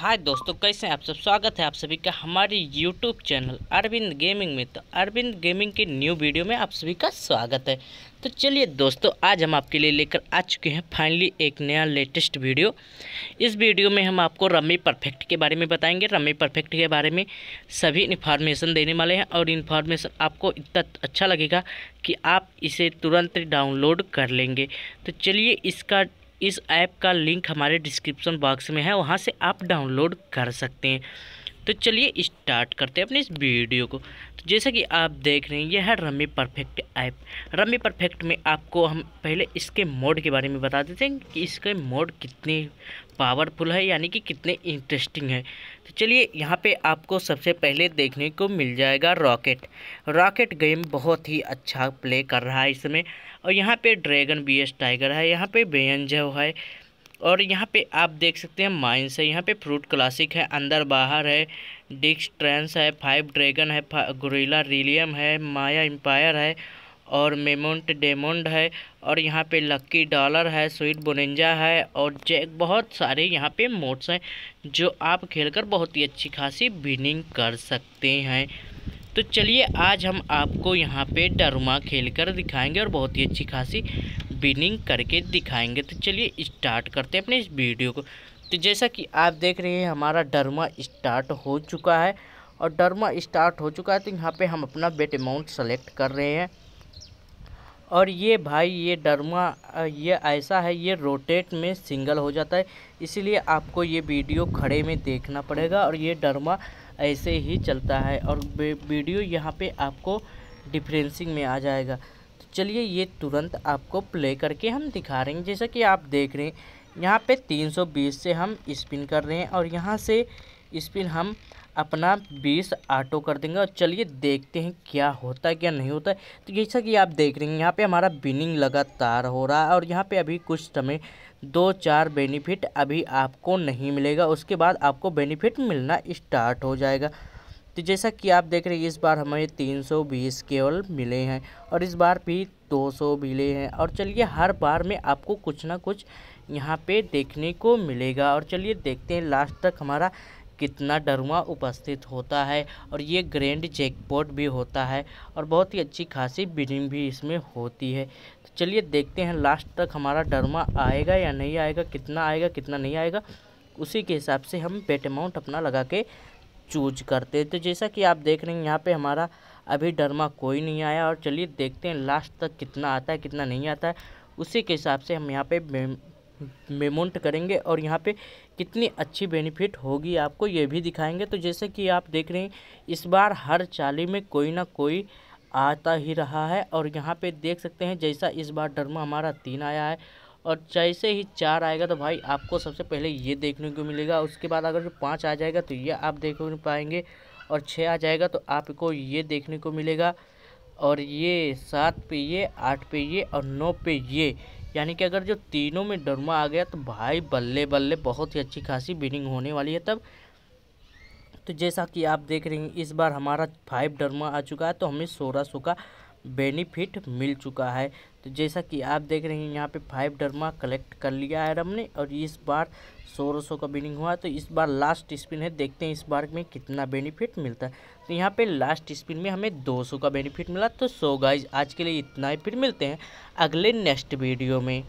हाय दोस्तों कैसे हैं आप सब स्वागत है आप सभी का हमारे यूट्यूब चैनल अरविंद गेमिंग में तो अरविंद गेमिंग के न्यू वीडियो में आप सभी का स्वागत है तो चलिए दोस्तों आज हम आपके लिए लेकर आ चुके हैं फाइनली एक नया लेटेस्ट वीडियो इस वीडियो में हम आपको रमी परफेक्ट के बारे में बताएंगे रमी परफेक्ट के बारे में सभी इन्फॉर्मेशन देने वाले हैं और इन्फॉर्मेशन आपको इतना अच्छा लगेगा कि आप इसे तुरंत डाउनलोड कर लेंगे तो चलिए इसका इस ऐप का लिंक हमारे डिस्क्रिप्शन बॉक्स में है वहाँ से आप डाउनलोड कर सकते हैं तो चलिए स्टार्ट करते हैं अपने इस वीडियो को तो जैसा कि आप देख रहे हैं यह है rummy perfect app rummy perfect में आपको हम पहले इसके मोड के बारे में बता देते हैं कि इसके मोड कितने पावरफुल है यानी कि कितने इंटरेस्टिंग है तो चलिए यहाँ पे आपको सबसे पहले देखने को मिल जाएगा रॉकेट रॉकेट गेम बहुत ही अच्छा प्ले कर रहा है इसमें और यहाँ पर ड्रैगन बी एस टाइगर है यहाँ पर व्यंजव है और यहाँ पे आप देख सकते हैं माइंस है यहाँ पे फ्रूट क्लासिक है अंदर बाहर है डिक्स ट्रेंस है फाइव ड्रैगन है गुरीला रिलियम है माया एम्पायर है और मेमोंट डेमोंड है और यहाँ पे लक्की डॉलर है स्वीट बोनेंजा है और जैक बहुत सारे यहाँ पे मोड्स हैं जो आप खेलकर बहुत ही अच्छी खासी विनिंग कर सकते हैं तो चलिए आज हम आपको यहाँ पे डरमा खेलकर दिखाएंगे और बहुत ही अच्छी खासी बिनिंग करके दिखाएंगे तो चलिए स्टार्ट करते हैं अपने इस वीडियो को तो जैसा कि आप देख रहे हैं हमारा डरमा स्टार्ट हो चुका है और डरमा स्टार्ट हो चुका है तो यहाँ पे हम अपना बेट अमाउंट सेलेक्ट कर रहे हैं और ये भाई ये डरमा ये ऐसा है ये रोटेट में सिंगल हो जाता है इसीलिए आपको ये वीडियो खड़े में देखना पड़ेगा और ये डरमा ऐसे ही चलता है और वीडियो यहाँ पे आपको डिफ्रेंसिंग में आ जाएगा चलिए ये तुरंत आपको प्ले करके हम दिखा रहे हैं जैसा कि आप देख रहे हैं यहाँ पे 320 से हम स्पिन कर रहे हैं और यहाँ से स्पिन हम अपना 20 ऑटो कर देंगे और चलिए देखते हैं क्या होता है क्या नहीं होता है तो जैसा कि आप देख रहे हैं यहाँ पे हमारा बिनिंग लगातार हो रहा है और यहाँ पे अभी कुछ समय दो चार बेनिफिट अभी आपको नहीं मिलेगा उसके बाद आपको बेनिफिट मिलना स्टार्ट हो जाएगा तो जैसा कि आप देख रहे हैं इस बार हमें 320 केवल मिले हैं और इस बार भी 200 मिले हैं और चलिए हर बार में आपको कुछ ना कुछ यहाँ पे देखने को मिलेगा और चलिए देखते हैं लास्ट तक हमारा कितना डरुआ उपस्थित होता है और ये ग्रैंड जैकपॉट भी होता है और बहुत ही अच्छी खासी बिलिंग भी इसमें होती है तो चलिए देखते हैं लास्ट तक हमारा डरुआ आएगा या नहीं आएगा कितना आएगा कितना नहीं आएगा उसी के हिसाब से हम बेट अमाउंट अपना लगा के चूज करते हैं तो जैसा कि आप देख रहे हैं यहाँ पे हमारा अभी डरमा कोई नहीं आया और चलिए देखते हैं लास्ट तक कितना आता है कितना नहीं आता है उसी के हिसाब से हम यहाँ पे मेमोंट करेंगे और यहाँ पे कितनी अच्छी बेनिफिट होगी आपको ये भी दिखाएंगे तो जैसे कि आप देख रहे हैं इस बार हर चाली में कोई ना कोई आता ही रहा है और यहाँ पे देख सकते हैं जैसा इस बार डरमा हमारा तीन आया है और जैसे ही चार आएगा तो भाई आपको सबसे पहले ये देखने को मिलेगा उसके बाद अगर जो पाँच आ जाएगा तो ये आप देख पाएंगे और छः आ जाएगा तो आपको ये देखने को मिलेगा और ये सात पे ये आठ पे ये और नौ पे ये यानी कि अगर जो तीनों में डरमा आ गया तो भाई बल्ले बल्ले बहुत ही अच्छी खासी बिनिंग होने वाली है तब तो जैसा कि आप देख रहे हैं इस बार हमारा फाइव डरमा आ चुका है तो हमें सोलह सौ का बेनिफिट मिल चुका है तो जैसा कि आप देख रहे हैं यहाँ पे फाइव डरमा कलेक्ट कर लिया है रम ने और इस बार सोलह सौ का बिनिंग हुआ तो इस बार लास्ट स्पिन है देखते हैं इस बार में कितना बेनिफिट मिलता है तो यहाँ पे लास्ट स्पिन में हमें 200 का बेनिफिट मिला तो सो गाइज आज के लिए इतना ही फिर मिलते हैं अगले नेक्स्ट वीडियो में